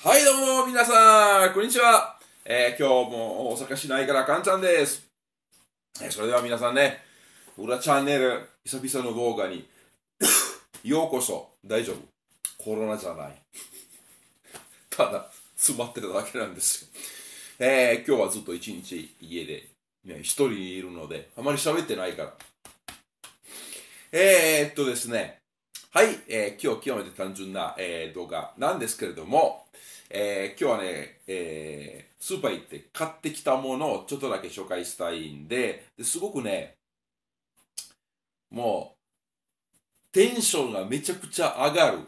はいどうも皆さん、こんにちは。えー、今日も大阪市内からカンちゃんです。えー、それでは皆さんね、裏チャンネル、久々の動画に ようこそ、大丈夫。コロナじゃない。ただ、詰まってただけなんですよ。えー、今日はずっと一日家で、ね、一人いるので、あまり喋ってないから。えー、っとですね、はい、えー、今日、極めて単純な、えー、動画なんですけれども、えー、今日はね、えー、スーパー行って買ってきたものをちょっとだけ紹介したいんで、ですごくね、もう、テンションがめちゃくちゃ上がる、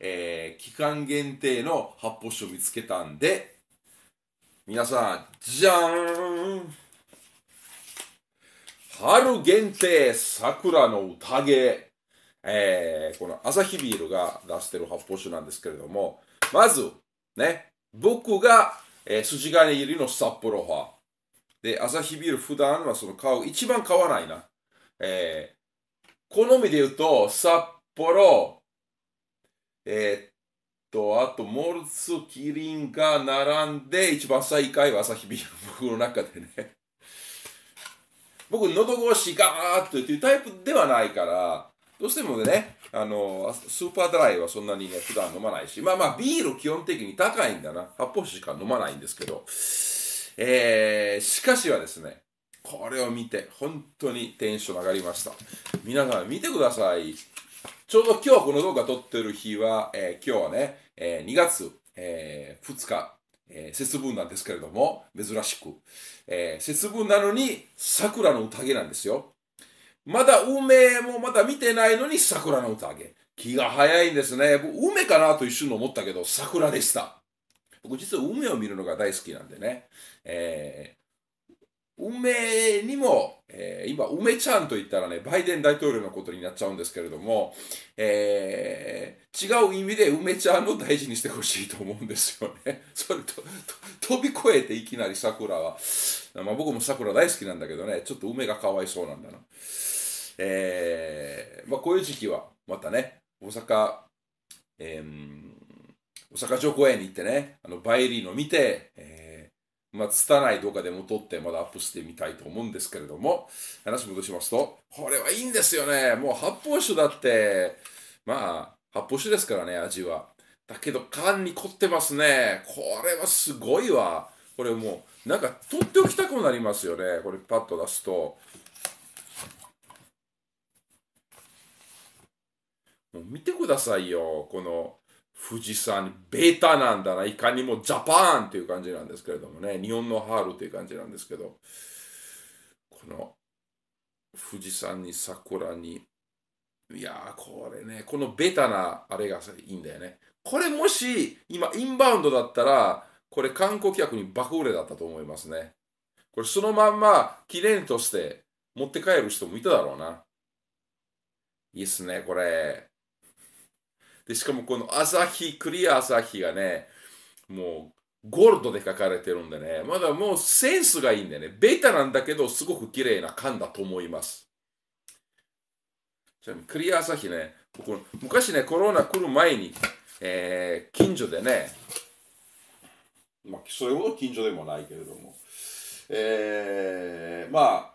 えー、期間限定の発泡酒を見つけたんで、皆さん、じゃーん春限定桜の宴えー、このアサヒビールが出してる発泡酒なんですけれども、まず、ね、僕が、えー、筋金入りの札幌派。で、アサヒビール普段はその買う、一番買わないな。えー、好みで言うと、札幌、えー、っと、あと、モルツ、キリンが並んで、一番最下位はアサヒビール、僕の中でね。僕、喉越しガーッと言っていうタイプではないから、どうしてもね、あの、スーパードライはそんなにね、普段飲まないし、まあまあ、ビール基本的に高いんだな。発泡酒しか飲まないんですけど、えー、しかしはですね、これを見て、本当にテンション上がりました。皆さん見てください。ちょうど今日この動画撮ってる日は、えー、今日はね、えー、2月、えー、2日、えー、節分なんですけれども、珍しく。え節分なのに、桜の宴なんですよ。まだ梅もまだ見てないのに桜の宴。気が早いんですね。梅かなと一瞬思ったけど、桜でした。僕、実は梅を見るのが大好きなんでね。えー、梅にも、えー、今、梅ちゃんと言ったらね、バイデン大統領のことになっちゃうんですけれども、えー、違う意味で梅ちゃんを大事にしてほしいと思うんですよね。それと、飛び越えていきなり桜は、まあ僕も桜大好きなんだけどね、ちょっと梅がかわいそうなんだな。えー、まあ、こういう時期はまたね、大阪、えー、大阪城公園に行ってね、あのバイリーの見て、えー、まあ、拙い動画でも撮って、まだアップしてみたいと思うんですけれども、話戻しますと、これはいいんですよね。もう発泡酒だって、まあ、発泡酒ですからね、味は。だけど、缶に凝ってますね。これはすごいわ。これもう、なんか、取っておきたくなりますよね。これパッと出すと。もう見てくださいよ、この富士山、ベータなんだな、いかにもジャパンという感じなんですけれどもね、日本のハールという感じなんですけど、この富士山に桜に、いやー、これね、このベタなあれがいいんだよね。これもし、今、インバウンドだったら、これ観光客に爆売れだったと思いますね。これそのまんま、きれいとして持って帰る人もいただろうな。いいっすね、これ。で、しかもこの朝日、クリア朝日がね、もうゴールドで書かれてるんでね、まだもうセンスがいいんでね、ベータなんだけど、すごく綺麗な缶だと思います。ちなみに、クリア朝日ね、僕、昔ね、コロナ来る前に、えー、近所でね、まあ、それほど近所でもないけれども、えー、まあ、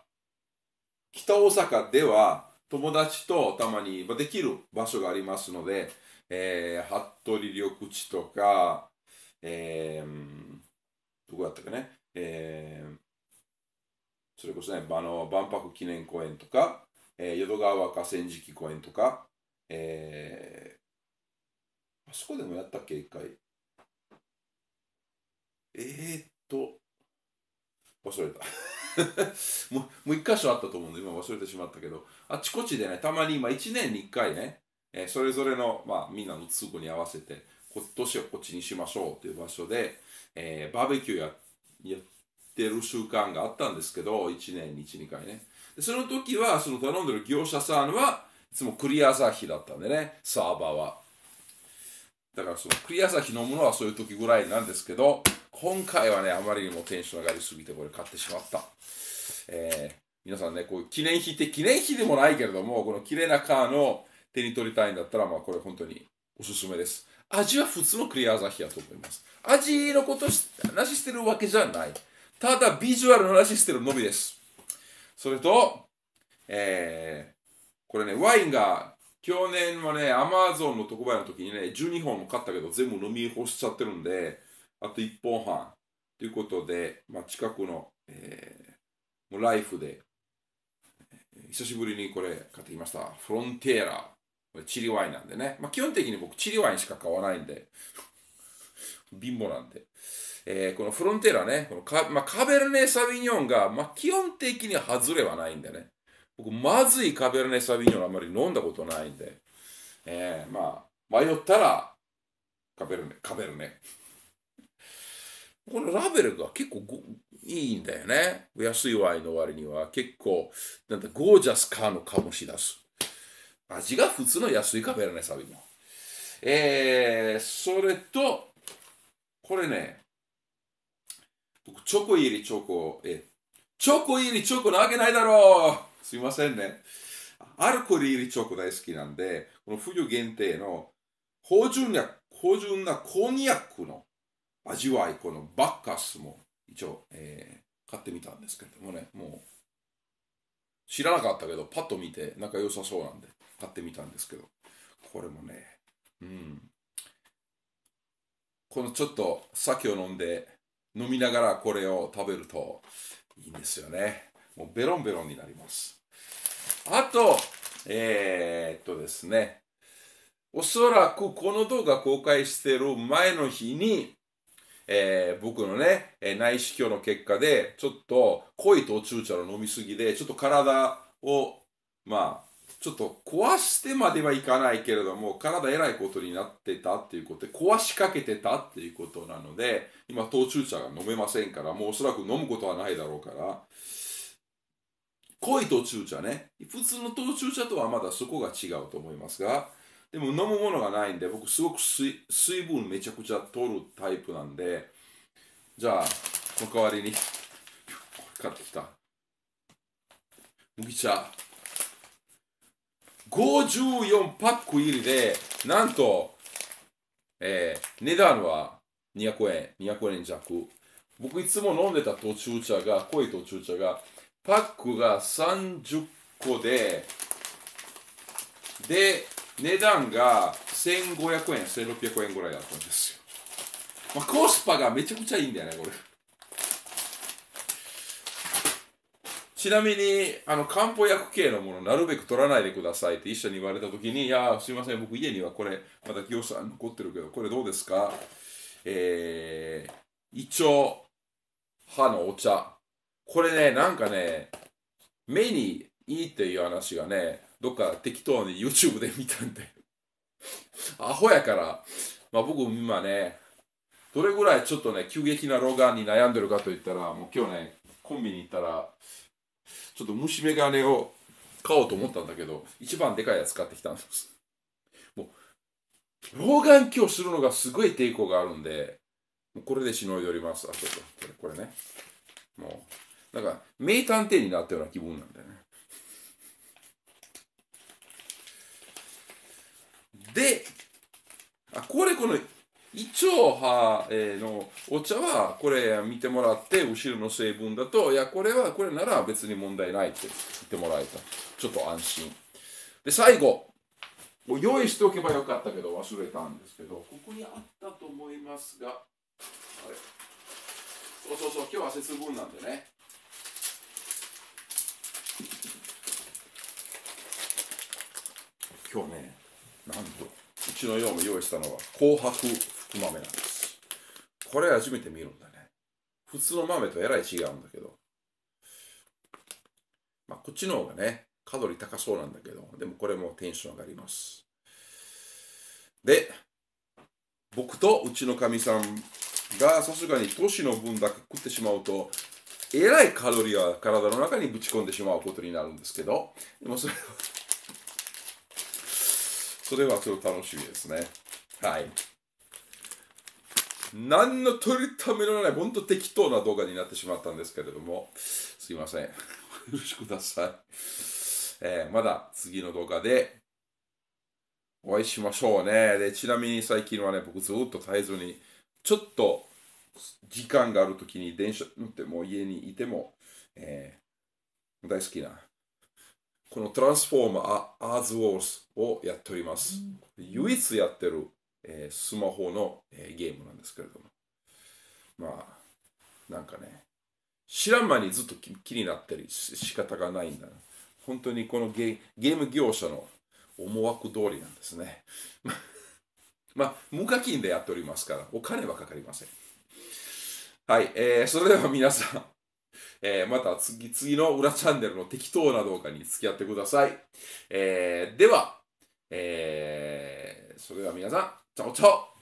北大阪では友達とたまにできる場所がありますので、えー、服部緑地とか、えー、どこだったかね、えー、それこそね、あの万博記念公園とか、えー、淀川河川敷公園とか、えー、あそこでもやったっけ、一回。えー、っと、忘れた。もう一箇所あったと思うんで、今忘れてしまったけど、あちこちでね、たまに今1年に1回ね、えそれぞれの、まあ、みんなの都合に合わせて、今年はこっちにしましょうという場所で、えー、バーベキューややってる習慣があったんですけど、1年に1、2回ね。でその時は、その頼んでる業者さんは、いつもクリア朝日だったんでね、サーバーは。だからそのクリア朝ヒのものはそういう時ぐらいなんですけど、今回はね、あまりにもテンション上がりすぎてこれ買ってしまった。えー、皆さんね、こういう記念碑って記念碑でもないけれども、この綺麗なカーの手に取りたいんだったら、まあ、これ本当におすすめです。味は普通のクリアザヒやと思います。味のことし話してるわけじゃない。ただ、ビジュアルの話してるのみです。それと、えー、これね、ワインが、去年はね、アマゾンの特売の時にね、12本も買ったけど、全部飲み干しちゃってるんで、あと1本半。ということで、まあ、近くの、えー、もうライフで、久しぶりにこれ買ってきました。フロンテーラチリワインなんでね。まあ、基本的に僕チリワインしか買わないんで。貧乏なんで。えー、このフロンテーラね、このカ,、まあ、カベルネ・サビニョンが、まあ、基本的に外れはないんでね。僕、まずいカベルネ・サビニョンあんまり飲んだことないんで。えー、まあ、迷ったら、カベルネ、カベルネ。このラベルが結構いいんだよね。安いワインの割には結構、なんだ、ゴージャスカーの醸し出す。味が普通の安いカフェラネサビの。えー、それと、これね、僕、チョコ入りチョコ、え、チョコ入りチョコなわけないだろうすいませんね。アルコール入りチョコ大好きなんで、この冬限定の芳醇な、芳醇なこんにゃくの味わい、このバッカスも一応、えー、買ってみたんですけどもね、もう知らなかったけど、パッと見て仲良さそうなんで。買ってみたんですけど、これもね、うん。このちょっと酒を飲んで、飲みながらこれを食べるといいんですよね。もうベロンベロンになります。あと、えー、っとですね、おそらくこの動画公開してる前の日に、えー、僕のね、内視鏡の結果で、ちょっと濃い途中茶の飲みすぎで、ちょっと体を、まあ、ちょっと壊してまではいかないけれども体えらいことになってたっていうことで壊しかけてたっていうことなので今途中茶が飲めませんからもうおそらく飲むことはないだろうから濃い途中茶ね普通の途中茶とはまだそこが違うと思いますがでも飲むものがないんで僕すごく水分めちゃくちゃ取るタイプなんでじゃあその代わりに買ってきた麦茶54パック入りで、なんと、えー、値段は200円、200円弱。僕いつも飲んでた途中茶が、濃い途中茶が、パックが30個で、で、値段が1500円、1600円ぐらいだったんですよ。まあ、コスパがめちゃくちゃいいんだよね、これ。ちなみにあの漢方薬系のものなるべく取らないでくださいって一緒に言われた時に「いやすいません僕家にはこれまだ業者残ってるけどこれどうですかえー、胃腸歯のお茶これねなんかね目にいいっていう話がねどっか適当に YouTube で見たんで アホやからまあ僕今ねどれぐらいちょっとね急激な老眼に悩んでるかといったらもう今日ねコンビニ行ったらちょっと虫眼鏡を買おうと思ったんだけど、一番でかいやつ買ってきたんです。もう、老眼鏡するのがすごい抵抗があるんで、もうこれでしのいでおります。あ、ちょっと、これこれね。もう、なんか、名探偵になったような気分なんだよね。で、あ、これこの一応葉のお茶はこれ見てもらって後ろの成分だといやこれはこれなら別に問題ないって言ってもらえたちょっと安心で最後用意しておけばよかったけど忘れたんですけどここにあったと思いますがあれそうそうそう今日は節分なんでね今日ねなんとうちの用も用意したのは紅白豆なんですこれ初めて見るんだね普通の豆とえらい違うんだけどまあこっちの方がねカロリー高そうなんだけどでもこれもテンション上がりますで僕とうちのかみさんがさすがに都市の分だけ食ってしまうとえらいカロリーは体の中にぶち込んでしまうことになるんですけどでもそれはそれはちょっと楽しみですねはい何の取りためのない、本当適当な動画になってしまったんですけれども、すいません。よ ろしくください。えー、まだ次の動画でお会いしましょうね。で、ちなみに最近はね、僕ずっと絶えずに、ちょっと時間があるときに電車乗っても家にいても、えー、大好きな、このトランスフォーマーアーズウォースをやっております。唯一やってるえー、スマホの、えー、ゲームなんですけれども。まあ、なんかね、知らん間にずっと気になったり仕方がないんだな。本当にこのゲゲーム業者の思惑通りなんですね。まあ、無課金でやっておりますから、お金はかかりません。はい、えー、それでは皆さん、えー、また次、次の裏チャンネルの適当な動画に付き合ってください。えー、では、えー、それでは皆さん、找错。